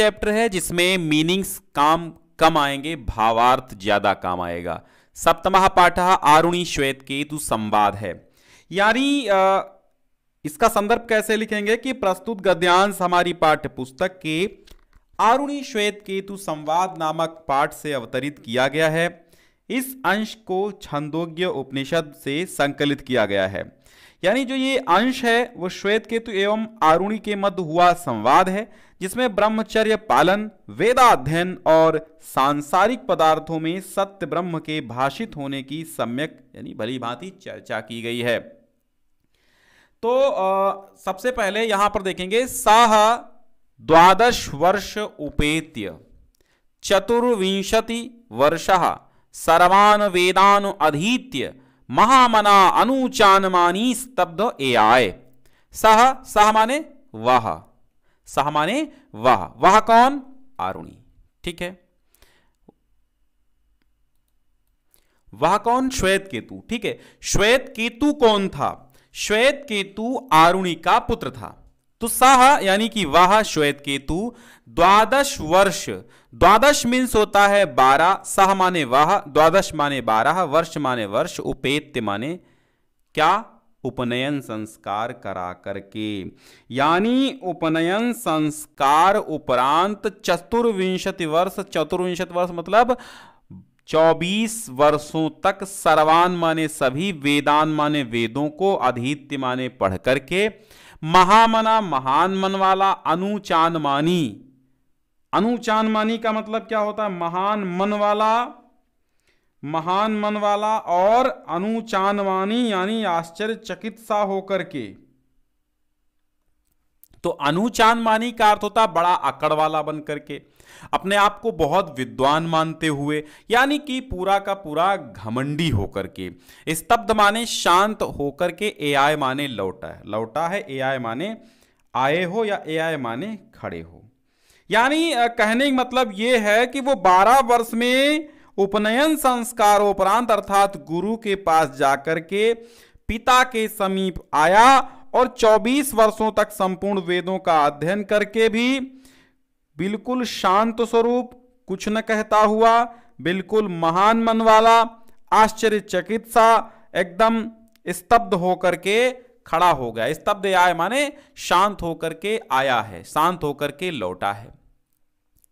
chapter है जिसमें meanings काम कम आएंगे भावार्थ ज्यादा काम आएगा सप्तमः पाठ आरुणी श्वेत केतु संवाद है यानी इसका संदर्भ कैसे लिखेंगे कि प्रस्तुत गद्यांश हमारी पाठ्य पुस्तक के आरुणी श्वेत केतु संवाद नामक पाठ से अवतरित किया गया है इस अंश को छंदोग्य उपनिषद से संकलित किया गया है यानी जो ये अंश है वो श्वेत केतु एवं आरुणी के मध्य हुआ संवाद है जिसमें ब्रह्मचर्य पालन वेदाध्ययन और सांसारिक पदार्थों में सत्य ब्रह्म के भाषित होने की सम्यक यानी भली भांति चर्चा की गई है तो आ, सबसे पहले यहां पर देखेंगे साह द्वादश वर्ष उपेत्य चतुर्विंशति वर्ष सर्वान वेदान अधीत्य महामना अनुचानमानी स्तब्ध ए आय सह सह माने वह सह माने वह वह कौन आरुणी ठीक है वह कौन श्वेत केतु ठीक है श्वेत केतु कौन था श्वेत केतु आरुणी का पुत्र था तो साह यानी कि वाह श्वेत केतु द्वादश वर्ष द्वादश मीन्स होता है बारह सह माने वाह द्वादश माने बारह वर्ष माने वर्ष उपेत्य माने क्या उपनयन संस्कार करा करके यानी उपनयन संस्कार उपरांत चतुर्विंशति वर्ष चतुर्विंशति वर्ष मतलब 24 वर्षों तक सर्वान माने सभी वेदान माने वेदों को अधित्य माने पढ़ करके महामना महान मन वाला अनुचान मानी अनुचान मानी का मतलब क्या होता है महान मन वाला महान मन वाला और अनुचानवानी यानी आश्चर्यचकित सा होकर के तो अनुचान मानी का अर्थ होता बड़ा अकड़ वाला बन करके अपने आप को बहुत विद्वान मानते हुए यानी कि पूरा का पूरा घमंडी होकर के स्तब्ध माने शांत होकर के ए आय माने लौटा है लौटा है ए आय माने आए हो या ए आय माने खड़े हो यानी कहने का मतलब ये है कि वो बारह वर्ष में उपनयन संस्कार उपरांत अर्थात गुरु के पास जाकर के पिता के समीप आया और 24 वर्षों तक संपूर्ण वेदों का अध्ययन करके भी बिल्कुल शांत स्वरूप कुछ न कहता हुआ बिल्कुल महान मन वाला आश्चर्यचकित सा एकदम स्तब्ध होकर के खड़ा हो गया स्तब्ध आय माने शांत होकर के आया है शांत होकर के लौटा है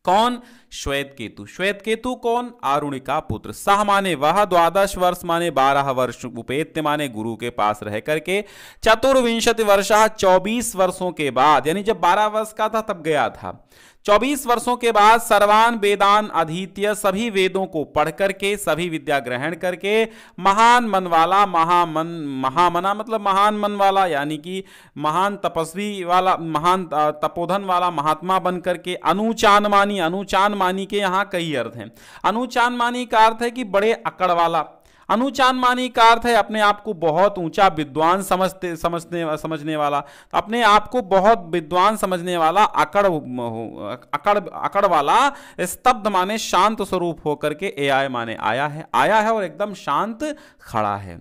कौन श्वेत केतु श्वेत केतु कौन आरुणि का पुत्र सह माने वह द्वादश वर्ष माने बारह वर्ष उपेत्य माने गुरु के पास रह करके चतुर्विंशति वर्ष चौबीस वर्षों के बाद यानी जब बारह वर्ष का था तब गया था चौबीस वर्षों के बाद सर्वान वेदान अधित्य सभी वेदों को पढ़ करके सभी विद्या ग्रहण करके महान मन वाला महामन महामना मतलब महान मन वाला यानी कि महान तपस्वी वाला महान तपोधन वाला महात्मा बन करके अनुचान मानी अनुचान मानी के यहाँ कई अर्थ हैं अनुचान का अर्थ है कि बड़े अकड़ वाला अनुचान मानी का अर्थ है अपने आप को बहुत ऊंचा विद्वान समझते समझने समझने वाला अपने आप को बहुत विद्वान समझने वाला अकड़ अकड़ अकड़ वाला स्तब्ध माने शांत स्वरूप होकर के ए आय माने आया है आया है और एकदम शांत खड़ा है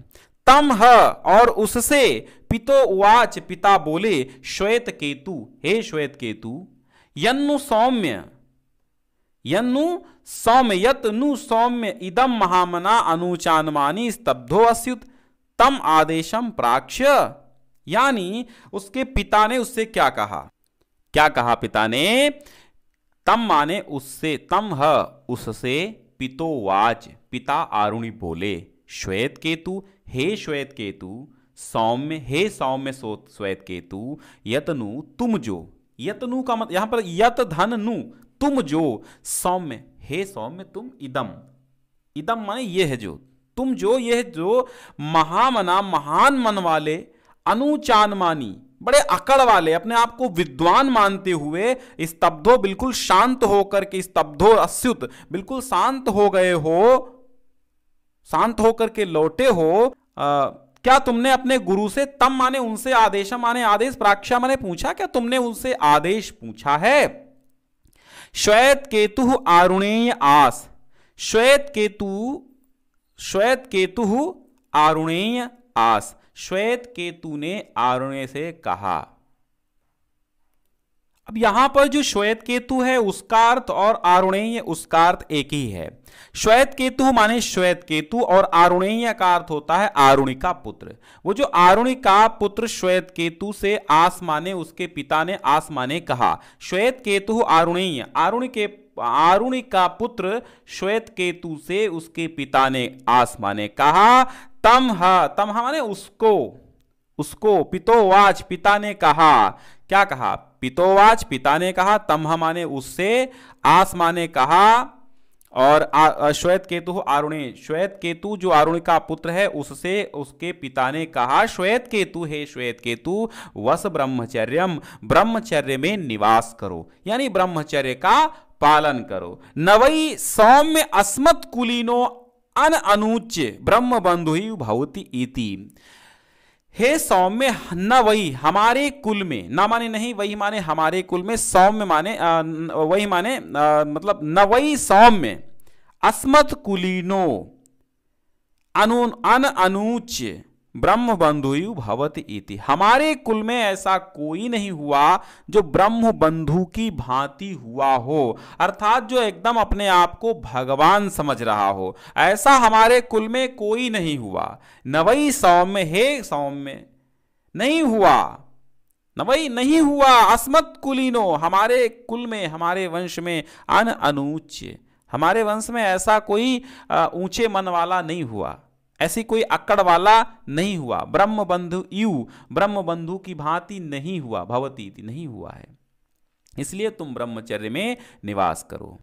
तम ह और उससे पितो वाच पिता बोले श्वेत केतु हे श्वेत केतु यन्नु सौम्य यन्नु सौम्यत नु सौम्य इदम महामना अनुचानमानी स्तब्धो अस्युत तम आदेशम प्राक्ष यानी उसके पिता ने उससे क्या कहा क्या कहा पिता ने तम माने उससे तम ह उससे वाच पिता आरुणि बोले श्वेत केतु हे श्वेत केतु सौम्य हे सौम्य सो श्वेत केतु यतनु तुम जो यतनु का मत यहाँ पर यत धन नु तुम जो सौम्य हे सौम्य तुम इदम इदम माने ये है जो तुम जो ये जो महामना महान मन वाले अनुचान मानी बड़े अकड़ वाले अपने आप को विद्वान मानते हुए स्तब्धो बिल्कुल शांत होकर के स्तब्धो अस्युत बिल्कुल शांत हो गए हो शांत होकर के लौटे हो आ, क्या तुमने अपने गुरु से तम माने उनसे आदेश माने आदेश प्राक्षा माने पूछा क्या तुमने उनसे आदेश पूछा है श्वेत केतु आरुणेय आस श्वेत केतु श्वेत केतु आरुणेय आस श्वेत केतु ने आरुणे से कहा अब यहां पर जो श्वेत केतु है उसका अर्थ और आरुणेय उसका अर्थ एक ही है श्वेत केतु माने श्वेत केतु और आरुणेय का अर्थ होता है आरुणिका पुत्र वो जो आरुणिका पुत्र श्वेत केतु से आस माने उसके पिता ने आस माने कहा श्वेत केतु आरुणेय आरुण के आरुणि का पुत्र श्वेत केतु से उसके पिता ने आसमा ने कहा तम हा माने उसको उसको पितोवाच पिता ने कहा क्या कहा पितोवाच पिता ने कहा तमह माने उससे आसमा ने कहा और श्वेत केतु आरुणे श्वेत केतु जो आरुण का पुत्र है उससे उसके पिता ने कहा श्वेत केतु हे श्वेत केतु वस ब्रह्मचर्यम ब्रह्मचर्य में निवास करो यानी ब्रह्मचर्य का पालन करो नवई सौम्य अस्मत् कुलीनो अन अनुच्य ब्रह्म बंधु भवती इति हे सौम्य न वही हमारे कुल में ना माने नहीं वही माने हमारे कुल में सौम्य माने आ, वही माने आ, मतलब न वही सौम्य अस्मत कुलीनो अनु अन अनुच्य ब्रह्म बंधु भवत इति हमारे कुल में ऐसा कोई नहीं हुआ जो ब्रह्म बंधु की भांति हुआ हो अर्थात जो एकदम अपने आप को भगवान समझ रहा हो ऐसा हमारे कुल में कोई नहीं हुआ नवई सौम्य हे सौम्य नहीं हुआ नवई नहीं हुआ अस्मत कुलीनो हमारे कुल में हमारे वंश में अन अनुच्य हमारे वंश में ऐसा कोई ऊंचे मन वाला नहीं हुआ ऐसी कोई अक्कड़ वाला नहीं हुआ ब्रह्म बंधु यु ब्रह्म बंधु की भांति नहीं हुआ भवती नहीं हुआ है इसलिए तुम ब्रह्मचर्य में निवास करो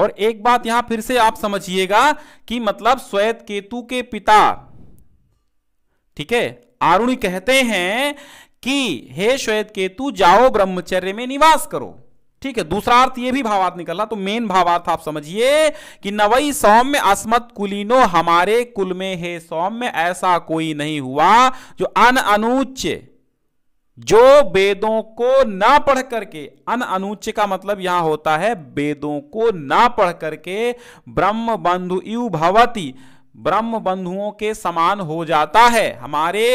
और एक बात यहां फिर से आप समझिएगा कि मतलब श्वेत केतु के पिता ठीक है आरुणि कहते हैं कि हे श्वेत केतु जाओ ब्रह्मचर्य में निवास करो ठीक है दूसरा अर्थ ये भी भावार्थ रहा तो मेन भावार्थ आप समझिए कि नवई सौम्य अस्मत कुलीनो हमारे कुल में है सौम्य ऐसा कोई नहीं हुआ जो अन अनुच्च जो वेदों को ना पढ़ करके अन अनुच्च का मतलब यहां होता है वेदों को ना पढ़ करके ब्रह्म बंधु भवती ब्रह्म बंधुओं के समान हो जाता है हमारे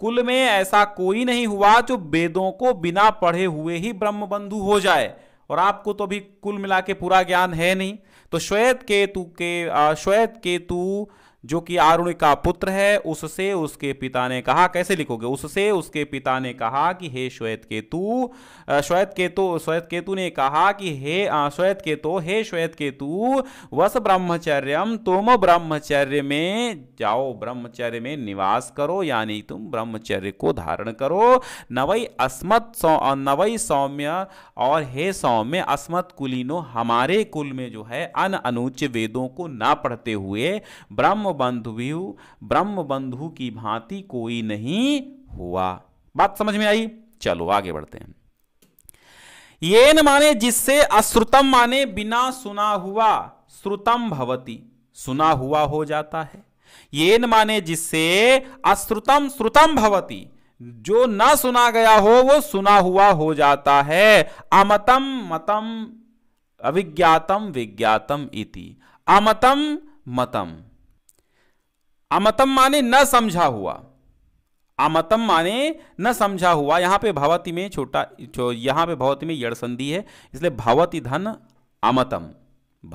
कुल में ऐसा कोई नहीं हुआ जो वेदों को बिना पढ़े हुए ही ब्रह्म बंधु हो जाए और आपको तो अभी कुल मिला के पूरा ज्ञान है नहीं तो श्वेत केतु के श्वेत केतु के जो कि आरुणि का पुत्र है उससे उसके पिता ने कहा कैसे लिखोगे उससे उसके पिता ने कहा कि हे श्वेत केतु श्वेत केतु श्वेत केतु ने कहा कि हे श्वेत केतु हे श्वेत केतु वस ब्रह्मचर्यम तुम ब्रह्मचर्य में जाओ ब्रह्मचर्य में निवास करो यानी तुम ब्रह्मचर्य को धारण करो नवई अस्मत सौ नवई सौम्य और हे सौम्य अस्मत कुलीनो हमारे कुल में जो है अन अनुच वेदों को ना पढ़ते हुए ब्रह्म बंधु ब्रह्म बंधु की भांति कोई नहीं हुआ बात समझ में आई चलो आगे बढ़ते हैं ये न माने जिससे अश्रुतम माने बिना सुना हुआ श्रुतम भवती सुना हुआ हो जाता है ये न माने जिससे अश्रुतम श्रुतम भवती जो ना सुना गया हो वो सुना हुआ हो जाता है अमतम मतम अविज्ञातम विज्ञातम इति अमतम मतम अमतम माने न समझा हुआ अमतम माने न समझा हुआ यहां पे भावती में छोटा जो यहाँ पे भावती में यड़ संधि है इसलिए भावती धन अमतम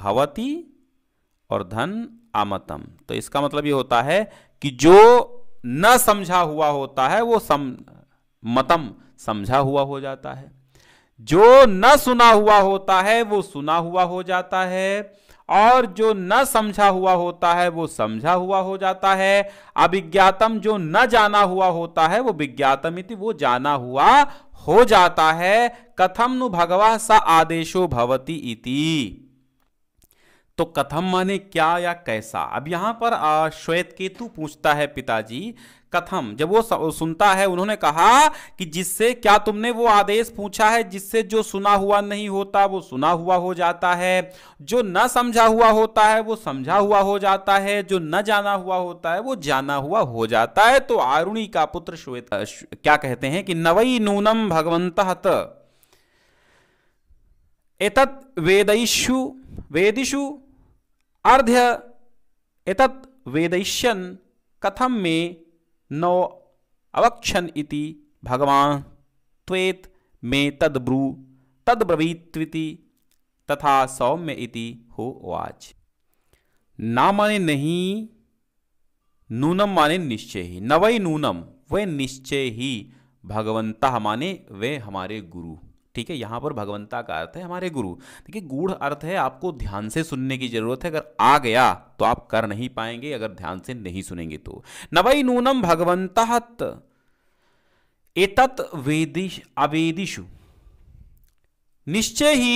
भावती और धन अमतम तो इसका मतलब ये होता है कि जो न समझा हुआ होता है वो सम मतम समझा हुआ हो जाता है जो न सुना हुआ होता है वो सुना हुआ हो जाता है और जो न समझा हुआ होता है वो समझा हुआ हो जाता है अभिज्ञातम जो न जाना हुआ होता है वो विज्ञातम इति वो जाना हुआ हो जाता है कथम नु भगवा सा आदेशो भवती इति तो कथम माने क्या या कैसा अब यहां पर श्वेत केतु पूछता है पिताजी कथम जब वो सुनता है उन्होंने कहा कि जिससे क्या तुमने वो आदेश पूछा है जिससे जो सुना हुआ नहीं होता वो सुना हुआ हो जाता है जो न समझा हुआ होता है वो समझा हुआ हो जाता है जो न जाना हुआ होता है वो जाना हुआ हो जाता है तो आरुणी का पुत्र श्वेत क्या कहते हैं कि नवई नूनम भगवंत एतत् वेदैषु वेदिषु अर्ध्य एतत् वेदैश्यन कथम में नो अवक्षन इति भगवान त्वेत मे तद्ब्रू तद्ब्रवीत्विति तथा सौम्य इति हो वाच ना माने नहीं नूनम माने निश्चय ही न वही नूनम वह निश्चय ही भगवंता माने वे हमारे गुरु ठीक है यहां पर भगवंता का अर्थ है हमारे गुरु देखिए गूढ़ अर्थ है आपको ध्यान से सुनने की जरूरत है अगर आ गया तो आप कर नहीं पाएंगे अगर ध्यान से नहीं सुनेंगे तो नवई नूनम भगवंत एतत् वेदिश अवेदिशु निश्चय ही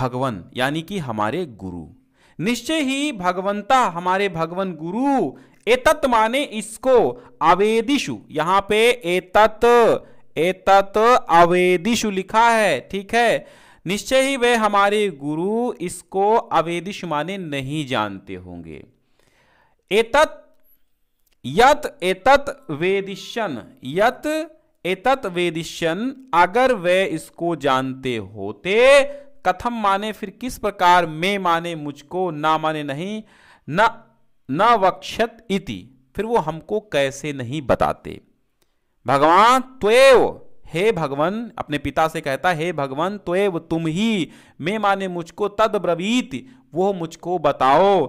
भगवन यानी कि हमारे गुरु निश्चय ही भगवंता हमारे भगवन गुरु एतत माने इसको आवेदिशु यहां पे एतत एतत अवेदिशु लिखा है ठीक है निश्चय ही वे हमारे गुरु इसको अवेदिश माने नहीं जानते होंगे एतत यत एतत वेदिशन यत एतत वेदिशन अगर वे इसको जानते होते कथम माने फिर किस प्रकार में माने मुझको ना माने नहीं ना, न वक्षत इति फिर वो हमको कैसे नहीं बताते भगवान त्वेव हे भगवान अपने पिता से कहता हे भगवान त्वेव तुम ही मैं माने मुझको तद ब्रवीत वो मुझको बताओ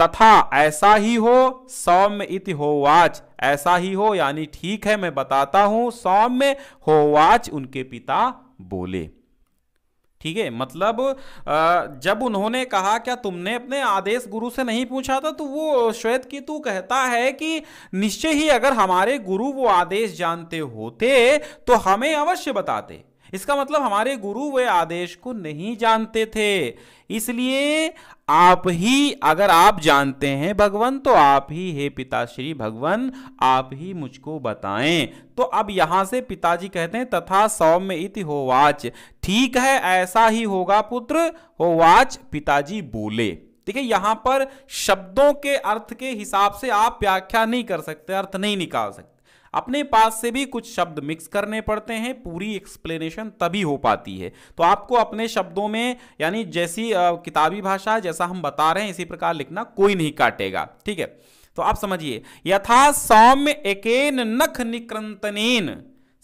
तथा ऐसा ही हो सौम्य इति होवाच ऐसा ही हो यानी ठीक है मैं बताता हूं सौम्य होवाच उनके पिता बोले ठीक है मतलब जब उन्होंने कहा क्या तुमने अपने आदेश गुरु से नहीं पूछा था तो वो श्वेत केतु कहता है कि निश्चय ही अगर हमारे गुरु वो आदेश जानते होते तो हमें अवश्य बताते इसका मतलब हमारे गुरु वे आदेश को नहीं जानते थे इसलिए आप ही अगर आप जानते हैं भगवान तो आप ही हे पिताश्री भगवान आप ही मुझको बताएं तो अब यहां से पिताजी कहते हैं तथा सौम्य इति होवाच ठीक है ऐसा ही होगा पुत्र होवाच पिताजी बोले ठीक है यहां पर शब्दों के अर्थ के हिसाब से आप व्याख्या नहीं कर सकते अर्थ नहीं निकाल सकते अपने पास से भी कुछ शब्द मिक्स करने पड़ते हैं पूरी एक्सप्लेनेशन तभी हो पाती है तो आपको अपने शब्दों में यानी जैसी किताबी भाषा जैसा हम बता रहे हैं इसी प्रकार लिखना कोई नहीं काटेगा ठीक है तो आप समझिए यथा सौम्य एकेन नख निक्रंतनेन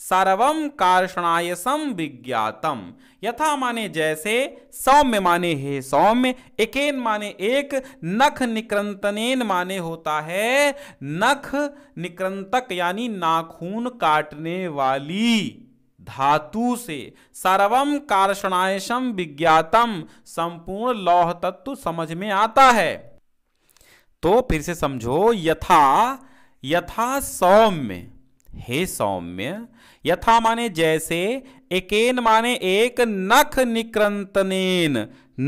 सर्वम कार्षणायसम विज्ञातम यथा माने जैसे सौम्य माने हे सौम्य एकेन माने एक नख निक्रंतनेन माने होता है नख निक्रंतक यानी नाखून काटने वाली धातु से सर्वम कार्षणायसम विज्ञातम संपूर्ण लौह तत्व समझ में आता है तो फिर से समझो यथा यथा सौम्य हे सौम्य यथा माने जैसे एकेन माने एक नख निक्रंतनेन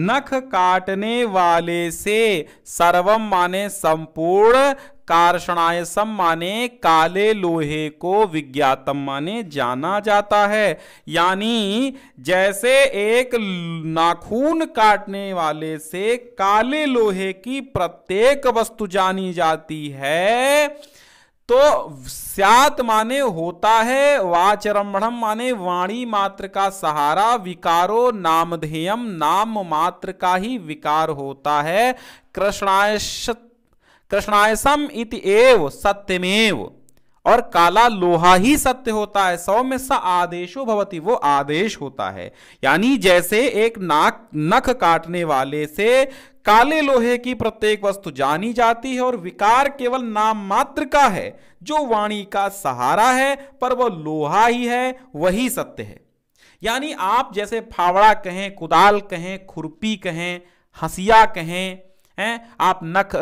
नख काटने वाले से सर्वम माने संपूर्ण कार्षणायसम माने काले लोहे को विज्ञातम माने जाना जाता है यानी जैसे एक नाखून काटने वाले से काले लोहे की प्रत्येक वस्तु जानी जाती है तो स्यात माने होता है वाचरम्भम माने वाणी मात्र का सहारा विकारो नामधेयम नाम मात्र का ही विकार होता है कृष्णायश कृष्णायसम इति एव सत्यमेव और काला लोहा ही सत्य होता है सौ में स आदेशो भवती वो आदेश होता है यानी जैसे एक नाक नख काटने वाले से काले लोहे की प्रत्येक वस्तु जानी जाती है और विकार केवल नाम मात्र का है जो वाणी का सहारा है पर वह लोहा ही है वही सत्य है यानी आप जैसे फावड़ा कहें कुदाल कहें खुरपी कहें हसिया कहें हैं आप नख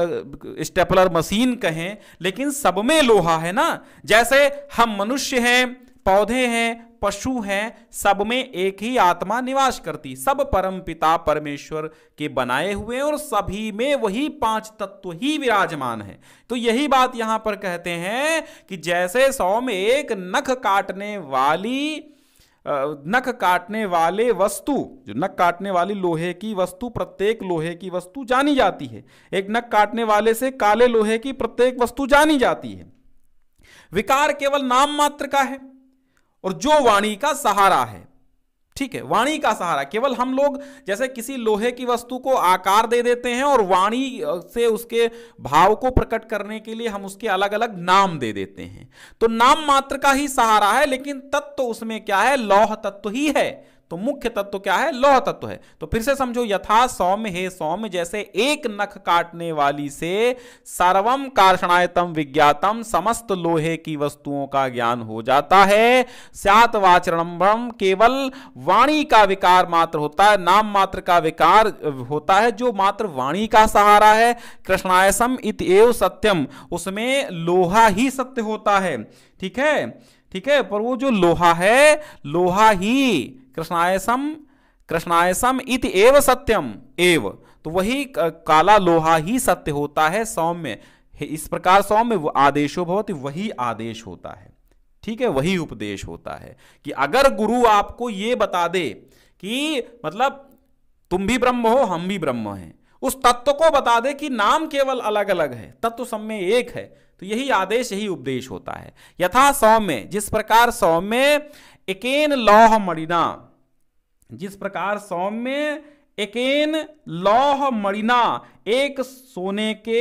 स्टेपलर मशीन कहें लेकिन सब में लोहा है ना जैसे हम मनुष्य हैं पौधे हैं पशु हैं सब में एक ही आत्मा निवास करती सब परम पिता परमेश्वर के बनाए हुए और सभी में वही पांच तत्व ही विराजमान है तो यही बात यहां पर कहते हैं कि जैसे सौ में एक नख काटने वाली नख काटने वाले वस्तु जो नख काटने वाली लोहे की वस्तु प्रत्येक लोहे की वस्तु जानी जाती है एक नख काटने वाले से काले लोहे की प्रत्येक वस्तु जानी जाती है विकार केवल नाम मात्र का है और जो वाणी का सहारा है ठीक है वाणी का सहारा केवल हम लोग जैसे किसी लोहे की वस्तु को आकार दे देते हैं और वाणी से उसके भाव को प्रकट करने के लिए हम उसके अलग अलग नाम दे देते हैं तो नाम मात्र का ही सहारा है लेकिन तत्व तो उसमें क्या है लौह तत्व तो ही है तो मुख्य तत्व क्या है लौह तत्व है तो फिर से समझो यथा सौम्य हे सौम्य जैसे एक नख काटने वाली से सर्वम कार्षणायतम विज्ञातम समस्त लोहे की वस्तुओं का ज्ञान हो जाता है सात वाचरणम केवल वाणी का विकार मात्र होता है नाम मात्र का विकार होता है जो मात्र वाणी का सहारा है कृष्णायसम एव सत्यम उसमें लोहा ही सत्य होता है ठीक है ठीक है पर वो जो लोहा है लोहा ही कृष्णायसम कृष्णायसम इति एव सत्यम एव तो वही काला लोहा ही सत्य होता है सौम्य इस प्रकार सौम्य आदेशो बहुत वही आदेश होता है ठीक है वही उपदेश होता है कि अगर गुरु आपको ये बता दे कि मतलब तुम भी ब्रह्म हो हम भी ब्रह्म हैं उस तत्व को बता दे कि नाम केवल अलग अलग है तत्व सब में एक है तो यही आदेश यही उपदेश होता है यथा सौम्य जिस प्रकार सौम्य एकेन लौह मणिना जिस प्रकार सौम्य एकेन लौह मणिना एक सोने के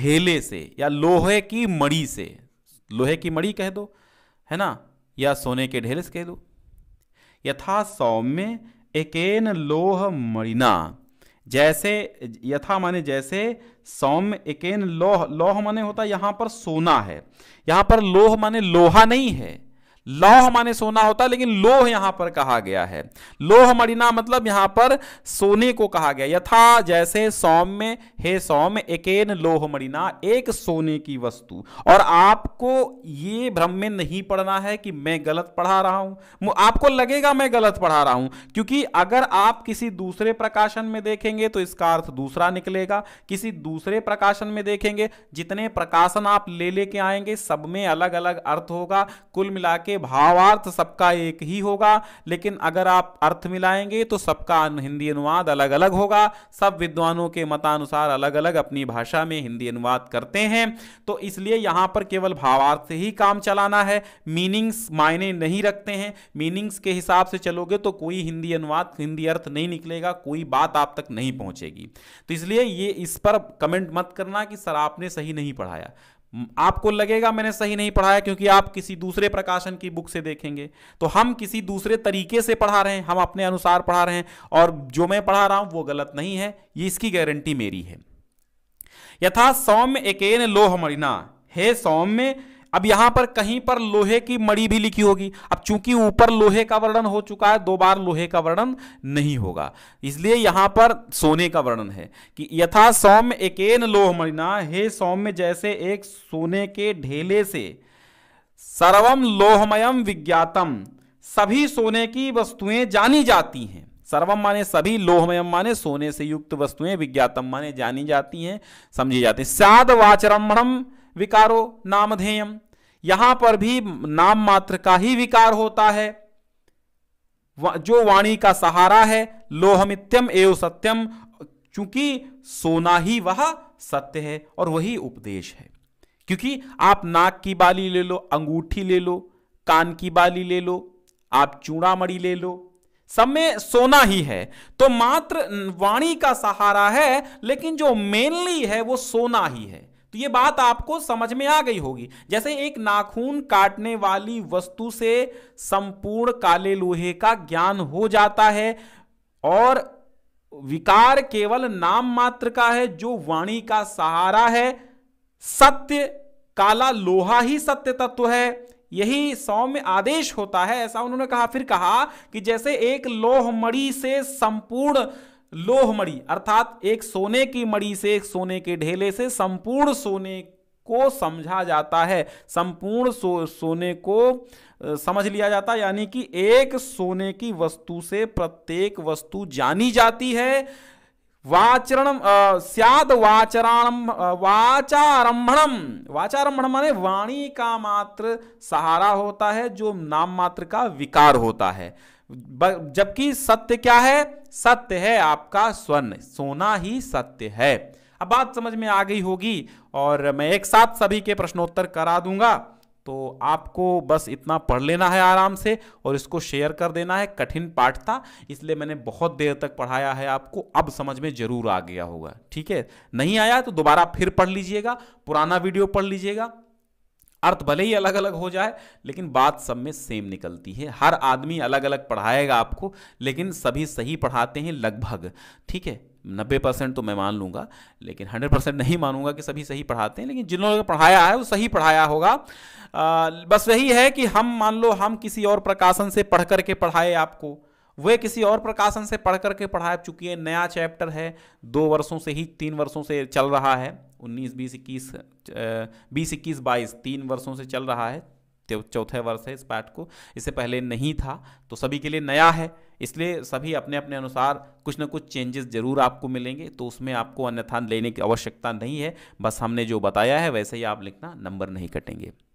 ढेले से या लोहे की मणि से लोहे की मणि कह दो है ना या सोने के ढेले से कह दो यथा सौम्य एकेन लोह मणिना जैसे यथा माने जैसे सौम्य एकेन लोह लोह माने होता यहां पर सोना है यहां पर लोह माने लोहा नहीं है लौह माने सोना होता है लेकिन लोह यहां पर कहा गया है लोह मरिना मतलब यहां पर सोने को कहा गया यथा जैसे सौम्य हे सौम्य एकेन लोह मणिना एक सोने की वस्तु और आपको ये भ्रम में नहीं पढ़ना है कि मैं गलत पढ़ा रहा हूं आपको लगेगा मैं गलत पढ़ा रहा हूं क्योंकि अगर आप किसी दूसरे प्रकाशन में देखेंगे तो इसका अर्थ दूसरा निकलेगा किसी दूसरे प्रकाशन में देखेंगे जितने प्रकाशन आप ले लेके आएंगे सब में अलग अलग अर्थ होगा कुल मिला के भावार्थ सबका एक ही होगा लेकिन अगर आप अर्थ मिलाएंगे तो सबका हिंदी अनुवाद अलग अलग होगा सब विद्वानों के मतानुसार अलग अलग अपनी भाषा में हिंदी अनुवाद करते हैं तो इसलिए यहाँ पर केवल भावार्थ ही काम चलाना है मीनिंग्स मायने नहीं रखते हैं मीनिंग्स के हिसाब से चलोगे तो कोई हिंदी अनुवाद हिंदी अर्थ नहीं निकलेगा कोई बात आप तक नहीं पहुँचेगी तो इसलिए ये इस पर कमेंट मत करना कि सर आपने सही नहीं पढ़ाया आपको लगेगा मैंने सही नहीं पढ़ाया क्योंकि आप किसी दूसरे प्रकाशन की बुक से देखेंगे तो हम किसी दूसरे तरीके से पढ़ा रहे हैं हम अपने अनुसार पढ़ा रहे हैं और जो मैं पढ़ा रहा हूं वो गलत नहीं है ये इसकी गारंटी मेरी है यथा सौम्य एकेन लोह मरिना हे सौम्य अब यहां पर कहीं पर लोहे की मड़ी भी लिखी होगी अब चूंकि ऊपर लोहे का वर्णन हो चुका है दो बार लोहे का वर्णन नहीं होगा इसलिए यहां पर सोने का वर्णन है कि यथा सौम्य एकेन लोह मणिना हे सौम्य जैसे एक सोने के ढेले से सर्वम लोहमयम विज्ञातम सभी सोने की वस्तुएं जानी जाती हैं सर्वम माने सभी लोहमयम माने सोने से युक्त वस्तुएं विज्ञातम माने जानी जाती हैं समझी जाती है स्याद विकारो नामधेयम यहां पर भी नाम मात्र का ही विकार होता है जो वाणी का सहारा है लोहमित्यम एव सत्यम क्योंकि सोना ही वह सत्य है और वही उपदेश है क्योंकि आप नाक की बाली ले लो अंगूठी ले लो कान की बाली ले लो आप चूड़ामी ले लो सब में सोना ही है तो मात्र वाणी का सहारा है लेकिन जो मेनली है वो सोना ही है तो ये बात आपको समझ में आ गई होगी जैसे एक नाखून काटने वाली वस्तु से संपूर्ण काले लोहे का ज्ञान हो जाता है और विकार केवल नाम मात्र का है जो वाणी का सहारा है सत्य काला लोहा ही सत्य तत्व है यही सौम्य आदेश होता है ऐसा उन्होंने कहा फिर कहा कि जैसे एक लोहमड़ी से संपूर्ण लोह मड़ी अर्थात एक सोने की मड़ी से एक सोने के ढेले से संपूर्ण सोने को समझा जाता है संपूर्ण सो, सोने को समझ लिया जाता है यानी कि एक सोने की वस्तु से प्रत्येक वस्तु जानी जाती है वाचरण सियाद वाचरण वाचारंभम वाचारंभम माने वाणी का मात्र सहारा होता है जो नाम मात्र का विकार होता है जबकि सत्य क्या है सत्य है आपका स्वर्ण सोना ही सत्य है अब बात समझ में आ गई होगी और मैं एक साथ सभी के प्रश्नोत्तर करा दूंगा तो आपको बस इतना पढ़ लेना है आराम से और इसको शेयर कर देना है कठिन पाठ था इसलिए मैंने बहुत देर तक पढ़ाया है आपको अब समझ में जरूर आ गया होगा ठीक है नहीं आया तो दोबारा फिर पढ़ लीजिएगा पुराना वीडियो पढ़ लीजिएगा अर्थ भले ही अलग अलग हो जाए लेकिन बात सब में सेम निकलती है हर आदमी अलग अलग पढ़ाएगा आपको लेकिन सभी सही पढ़ाते हैं लगभग ठीक है नब्बे परसेंट तो मैं मान लूँगा लेकिन हंड्रेड परसेंट नहीं मानूंगा कि सभी सही पढ़ाते हैं लेकिन जिन्होंने पढ़ाया है वो सही पढ़ाया होगा आ, बस वही है कि हम मान लो हम किसी और प्रकाशन से पढ़ करके पढ़ाए आपको वे किसी और प्रकाशन से पढ़ करके पढ़ा चुकी है नया चैप्टर है दो वर्षों से ही तीन वर्षों से चल रहा है उन्नीस बीस इक्कीस बीस इक्कीस बाईस तीन वर्षों से चल रहा है चौथे वर्ष है इस पाठ को इससे पहले नहीं था तो सभी के लिए नया है इसलिए सभी अपने अपने अनुसार कुछ ना कुछ चेंजेस जरूर आपको मिलेंगे तो उसमें आपको अन्यथा लेने की आवश्यकता नहीं है बस हमने जो बताया है वैसे ही आप लिखना नंबर नहीं कटेंगे